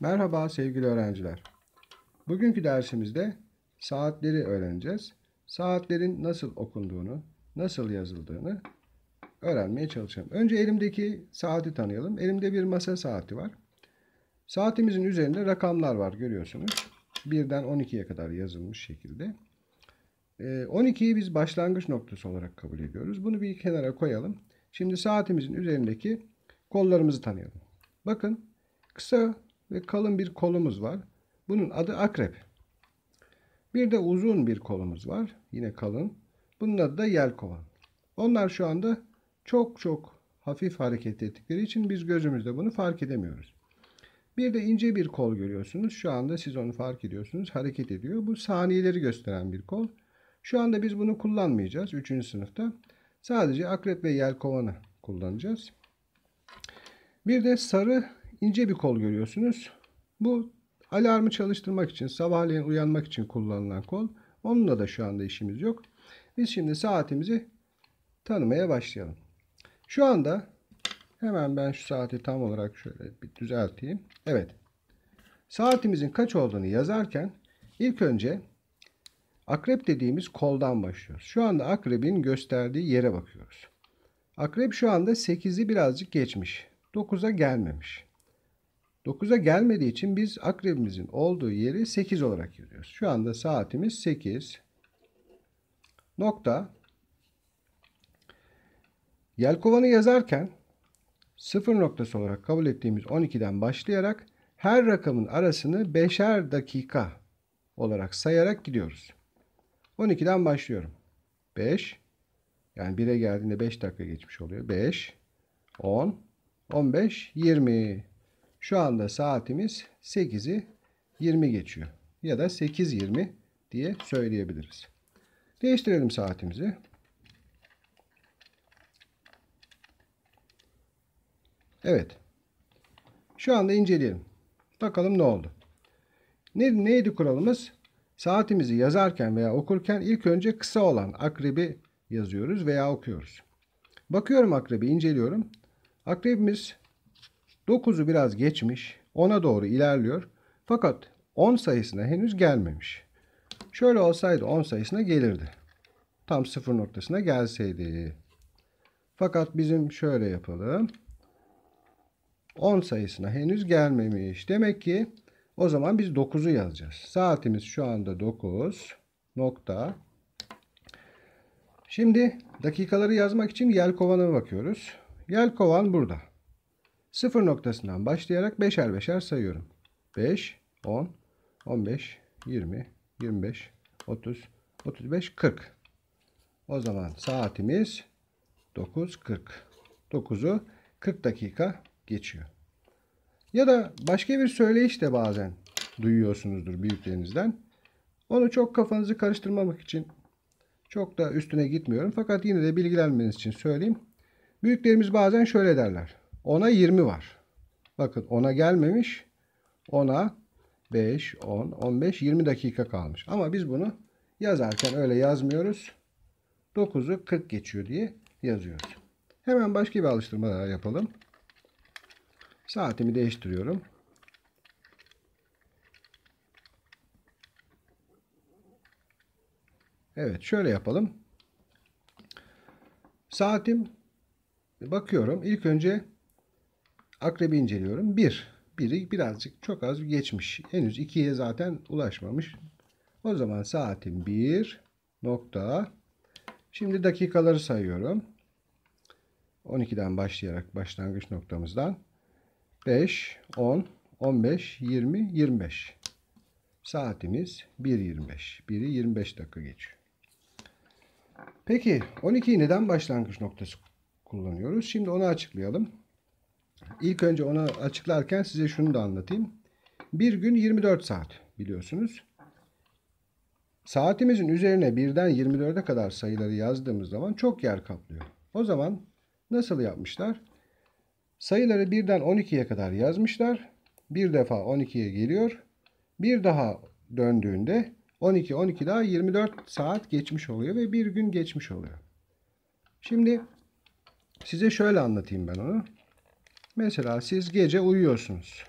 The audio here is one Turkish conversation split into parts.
Merhaba sevgili öğrenciler. Bugünkü dersimizde saatleri öğreneceğiz. Saatlerin nasıl okunduğunu, nasıl yazıldığını öğrenmeye çalışalım. Önce elimdeki saati tanıyalım. Elimde bir masa saati var. Saatimizin üzerinde rakamlar var görüyorsunuz. 1'den 12'ye kadar yazılmış şekilde. 12'yi ee, biz başlangıç noktası olarak kabul ediyoruz. Bunu bir kenara koyalım. Şimdi saatimizin üzerindeki kollarımızı tanıyalım. Bakın kısa ve kalın bir kolumuz var. Bunun adı akrep. Bir de uzun bir kolumuz var. Yine kalın. Bunun adı da yelkovan. Onlar şu anda çok çok hafif hareket ettikleri için biz gözümüzde bunu fark edemiyoruz. Bir de ince bir kol görüyorsunuz. Şu anda siz onu fark ediyorsunuz. Hareket ediyor. Bu saniyeleri gösteren bir kol. Şu anda biz bunu kullanmayacağız 3. sınıfta. Sadece akrep ve yelkovanı kullanacağız. Bir de sarı ince bir kol görüyorsunuz. Bu alarmı çalıştırmak için, sabahleyin uyanmak için kullanılan kol. Onunla da şu anda işimiz yok. Biz şimdi saatimizi tanımaya başlayalım. Şu anda hemen ben şu saati tam olarak şöyle bir düzelteyim. Evet. Saatimizin kaç olduğunu yazarken ilk önce akrep dediğimiz koldan başlıyoruz. Şu anda akrebin gösterdiği yere bakıyoruz. Akrep şu anda 8'i birazcık geçmiş. 9'a gelmemiş. 9'a gelmediği için biz akrebimizin olduğu yeri 8 olarak yazıyoruz. Şu anda saatimiz 8. Nokta. Yelkovan'ı yazarken sıfır noktası olarak kabul ettiğimiz 12'den başlayarak her rakamın arasını 5'er dakika olarak sayarak gidiyoruz. 12'den başlıyorum. 5 yani 1'e geldiğinde 5 dakika geçmiş oluyor. 5 10 15 20 şu anda saatimiz 8'i 20 geçiyor. Ya da 8.20 diye söyleyebiliriz. Değiştirelim saatimizi. Evet. Şu anda inceleyelim. Bakalım ne oldu. Ne, neydi kuralımız? Saatimizi yazarken veya okurken ilk önce kısa olan akrebi yazıyoruz veya okuyoruz. Bakıyorum akrebi inceliyorum. Akrebimiz 9'u biraz geçmiş. 10'a doğru ilerliyor. Fakat 10 sayısına henüz gelmemiş. Şöyle olsaydı 10 sayısına gelirdi. Tam 0 noktasına gelseydi. Fakat bizim şöyle yapalım. 10 sayısına henüz gelmemiş. Demek ki o zaman biz 9'u yazacağız. Saatimiz şu anda 9 nokta. Şimdi dakikaları yazmak için yelkovana bakıyoruz. Yelkovan burada. Sıfır noktasından başlayarak beşer beşer sayıyorum. 5, 10, 15, 20, 25, 30, 35, 40. O zaman saatimiz 9.40. 9'u 40 dakika geçiyor. Ya da başka bir söyleyiş de bazen duyuyorsunuzdur büyüklerinizden. Onu çok kafanızı karıştırmamak için çok da üstüne gitmiyorum. Fakat yine de bilgilenmeniz için söyleyeyim. Büyüklerimiz bazen şöyle derler. 10'a 20 var. Bakın 10'a gelmemiş. 10'a 5, 10, 15, 20 dakika kalmış. Ama biz bunu yazarken öyle yazmıyoruz. 9'u 40 geçiyor diye yazıyoruz. Hemen başka bir alıştırma daha yapalım. Saatimi değiştiriyorum. Evet şöyle yapalım. Saatim bakıyorum. İlk önce Akrebi inceliyorum. Bir. Biri birazcık çok az geçmiş. Henüz ikiye zaten ulaşmamış. O zaman saatim bir nokta. Şimdi dakikaları sayıyorum. 12'den başlayarak başlangıç noktamızdan 5, 10, 15, 20, 25. Saatimiz 1.25. Biri 25 dakika geçiyor. Peki 12'yi neden başlangıç noktası kullanıyoruz? Şimdi onu açıklayalım. İlk önce onu açıklarken size şunu da anlatayım. Bir gün 24 saat biliyorsunuz. Saatimizin üzerine birden 24'e kadar sayıları yazdığımız zaman çok yer kaplıyor. O zaman nasıl yapmışlar? Sayıları birden 12'ye kadar yazmışlar. Bir defa 12'ye geliyor. Bir daha döndüğünde 12 12 daha 24 saat geçmiş oluyor ve bir gün geçmiş oluyor. Şimdi size şöyle anlatayım ben onu. Mesela siz gece uyuyorsunuz.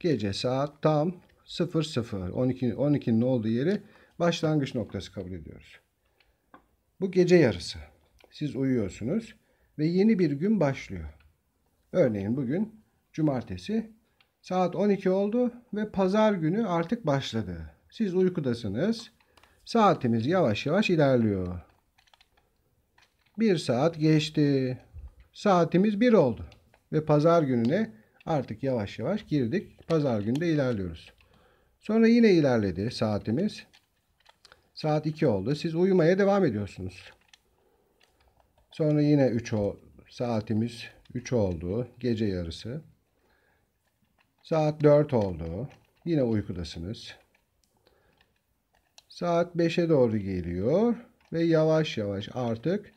Gece saat tam 00. 12 12'nin olduğu yeri başlangıç noktası kabul ediyoruz. Bu gece yarısı. Siz uyuyorsunuz ve yeni bir gün başlıyor. Örneğin bugün cumartesi saat 12 oldu ve pazar günü artık başladı. Siz uykudasınız. Saatimiz yavaş yavaş ilerliyor. Bir saat geçti. Saatimiz bir oldu. Ve pazar gününe artık yavaş yavaş girdik. Pazar günü de ilerliyoruz. Sonra yine ilerledi saatimiz. Saat 2 oldu. Siz uyumaya devam ediyorsunuz. Sonra yine 3 saatimiz 3 oldu. Gece yarısı. Saat 4 oldu. Yine uykudasınız. Saat 5'e doğru geliyor ve yavaş yavaş artık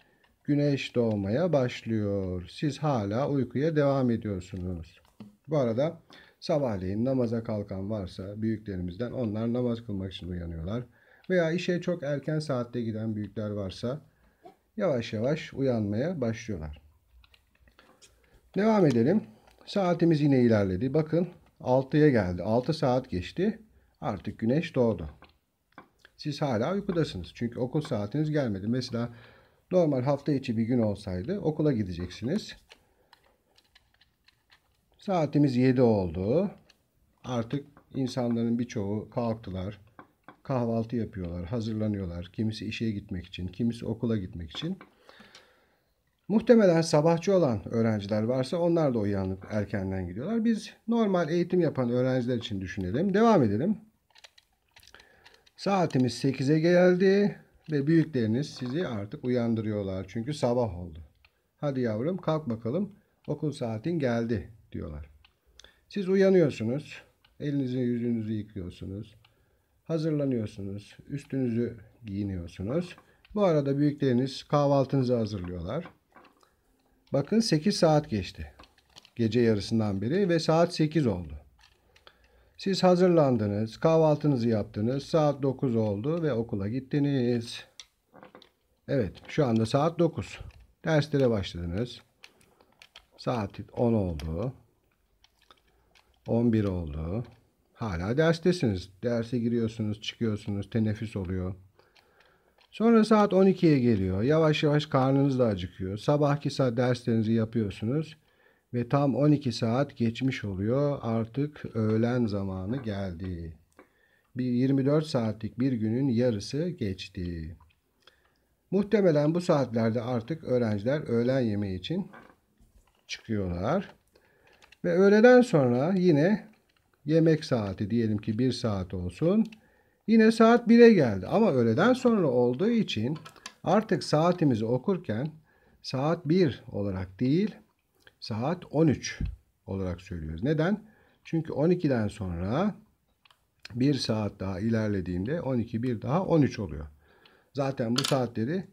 güneş doğmaya başlıyor. Siz hala uykuya devam ediyorsunuz. Bu arada sabahleyin namaza kalkan varsa büyüklerimizden onlar namaz kılmak için uyanıyorlar. Veya işe çok erken saatte giden büyükler varsa yavaş yavaş uyanmaya başlıyorlar. Devam edelim. Saatimiz yine ilerledi. Bakın 6'ya geldi. 6 saat geçti. Artık güneş doğdu. Siz hala uykudasınız. Çünkü okul saatiniz gelmedi. Mesela Normal hafta içi bir gün olsaydı okula gideceksiniz. Saatimiz 7 oldu. Artık insanların birçoğu kalktılar. Kahvaltı yapıyorlar, hazırlanıyorlar. Kimisi işe gitmek için, kimisi okula gitmek için. Muhtemelen sabahçı olan öğrenciler varsa onlar da uyanıp erkenden gidiyorlar. Biz normal eğitim yapan öğrenciler için düşünelim. Devam edelim. Saatimiz 8'e geldi. Ve büyükleriniz sizi artık uyandırıyorlar. Çünkü sabah oldu. Hadi yavrum kalk bakalım okul saatin geldi diyorlar. Siz uyanıyorsunuz. Elinizi yüzünüzü yıkıyorsunuz. Hazırlanıyorsunuz. Üstünüzü giyiniyorsunuz. Bu arada büyükleriniz kahvaltınızı hazırlıyorlar. Bakın 8 saat geçti. Gece yarısından beri ve saat 8 oldu. Siz hazırlandınız, kahvaltınızı yaptınız, saat 9 oldu ve okula gittiniz. Evet, şu anda saat 9. Derslere başladınız. Saat 10 oldu. 11 oldu. Hala derstesiniz. Derse giriyorsunuz, çıkıyorsunuz, teneffüs oluyor. Sonra saat 12'ye geliyor. Yavaş yavaş karnınız da acıkıyor. Sabahki saat derslerinizi yapıyorsunuz. Ve tam 12 saat geçmiş oluyor. Artık öğlen zamanı geldi. Bir 24 saatlik bir günün yarısı geçti. Muhtemelen bu saatlerde artık öğrenciler öğlen yemeği için çıkıyorlar. Ve öğleden sonra yine yemek saati diyelim ki bir saat olsun. Yine saat 1'e geldi ama öğleden sonra olduğu için artık saatimizi okurken saat 1 olarak değil saat 13 olarak söylüyoruz. Neden? Çünkü 12'den sonra bir saat daha ilerlediğinde 12 bir daha 13 oluyor. Zaten bu saatleri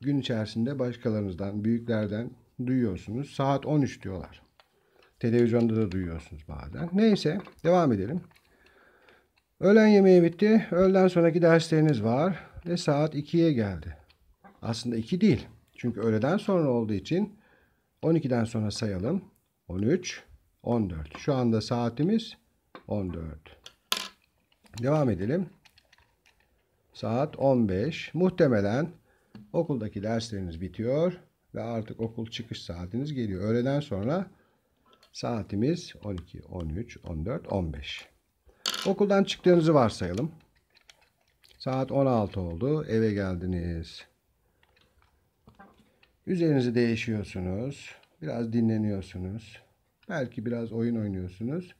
gün içerisinde başkalarınızdan, büyüklerden duyuyorsunuz. Saat 13 diyorlar. Televizyonda da duyuyorsunuz bazen. Neyse devam edelim. Öğlen yemeği bitti. Öğleden sonraki dersleriniz var ve saat 2'ye geldi. Aslında 2 değil. Çünkü öğleden sonra olduğu için 12'den sonra sayalım. 13, 14. Şu anda saatimiz 14. Devam edelim. Saat 15. Muhtemelen okuldaki dersleriniz bitiyor ve artık okul çıkış saatiniz geliyor. Öğleden sonra saatimiz 12, 13, 14, 15. Okuldan çıktığınızı varsayalım. Saat 16 oldu. Eve geldiniz. Üzerinizi değişiyorsunuz. Biraz dinleniyorsunuz. Belki biraz oyun oynuyorsunuz.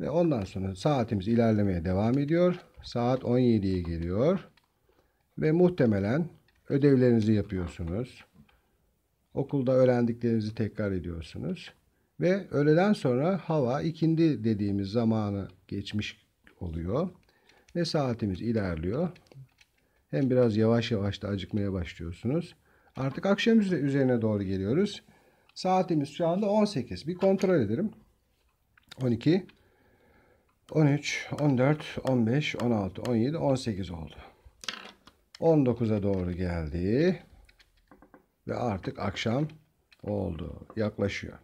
Ve ondan sonra saatimiz ilerlemeye devam ediyor. Saat 17'ye geliyor. Ve muhtemelen ödevlerinizi yapıyorsunuz. Okulda öğrendiklerinizi tekrar ediyorsunuz. Ve öğleden sonra hava ikindi dediğimiz zamanı geçmiş oluyor. Ve saatimiz ilerliyor. Hem biraz yavaş yavaş da acıkmaya başlıyorsunuz. Artık akşam üzerine doğru geliyoruz. Saatimiz şu anda 18. Bir kontrol edelim. 12, 13, 14, 15, 16, 17, 18 oldu. 19'a doğru geldi. Ve artık akşam oldu. Yaklaşıyor.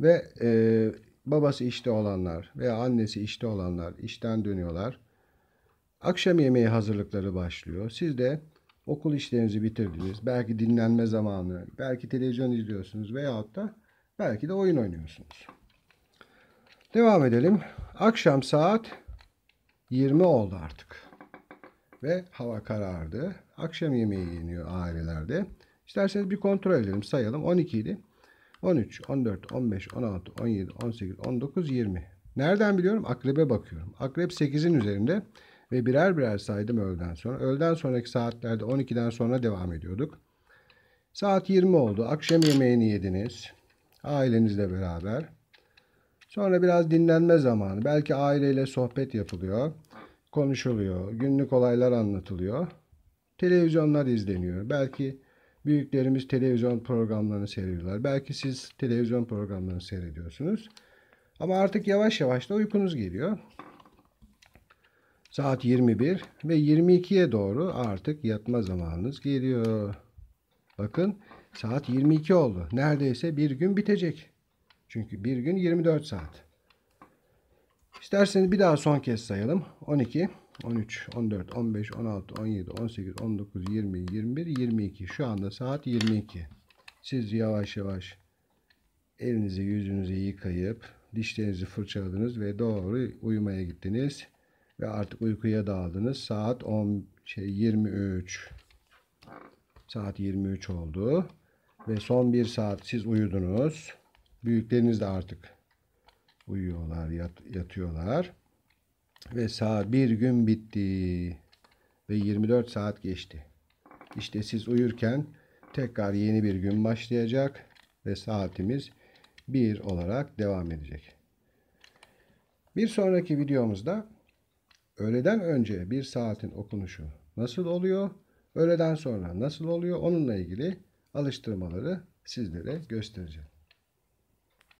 Ve e, babası işte olanlar veya annesi işte olanlar işten dönüyorlar. Akşam yemeği hazırlıkları başlıyor. Siz de Okul işlerinizi bitirdiniz. Belki dinlenme zamanı, belki televizyon izliyorsunuz veyahut da belki de oyun oynuyorsunuz. Devam edelim. Akşam saat 20 oldu artık. Ve hava karardı. Akşam yemeği yeniyor ailelerde. İsterseniz bir kontrol edelim, sayalım. 12 idi. 13, 14, 15, 16, 17, 18, 19, 20. Nereden biliyorum? Akrebe bakıyorum. Akrep 8'in üzerinde ve birer birer saydım öğleden sonra. Öğleden sonraki saatlerde 12'den sonra devam ediyorduk. Saat 20 oldu. Akşam yemeğini yediniz. Ailenizle beraber. Sonra biraz dinlenme zamanı. Belki aileyle sohbet yapılıyor. Konuşuluyor. Günlük olaylar anlatılıyor. Televizyonlar izleniyor. Belki büyüklerimiz televizyon programlarını seyrediyorlar. Belki siz televizyon programlarını seyrediyorsunuz. Ama artık yavaş yavaş da uykunuz geliyor. Saat 21 ve 22'ye doğru artık yatma zamanınız geliyor. Bakın saat 22 oldu. Neredeyse bir gün bitecek. Çünkü bir gün 24 saat. İsterseniz bir daha son kez sayalım. 12, 13, 14, 15, 16, 17, 18, 19, 20, 21, 22. Şu anda saat 22. Siz yavaş yavaş elinizi yüzünüzü yıkayıp dişlerinizi fırçaladınız ve doğru uyumaya gittiniz ve artık uykuya daldınız. Saat 10 şey 23. Saat 23 oldu ve son bir saat siz uyudunuz. Büyükleriniz de artık uyuyorlar, yat, yatıyorlar. Ve saat bir gün bitti ve 24 saat geçti. İşte siz uyurken tekrar yeni bir gün başlayacak ve saatimiz 1 olarak devam edecek. Bir sonraki videomuzda öğleden önce bir saatin okunuşu nasıl oluyor, öğleden sonra nasıl oluyor onunla ilgili alıştırmaları sizlere göstereceğim.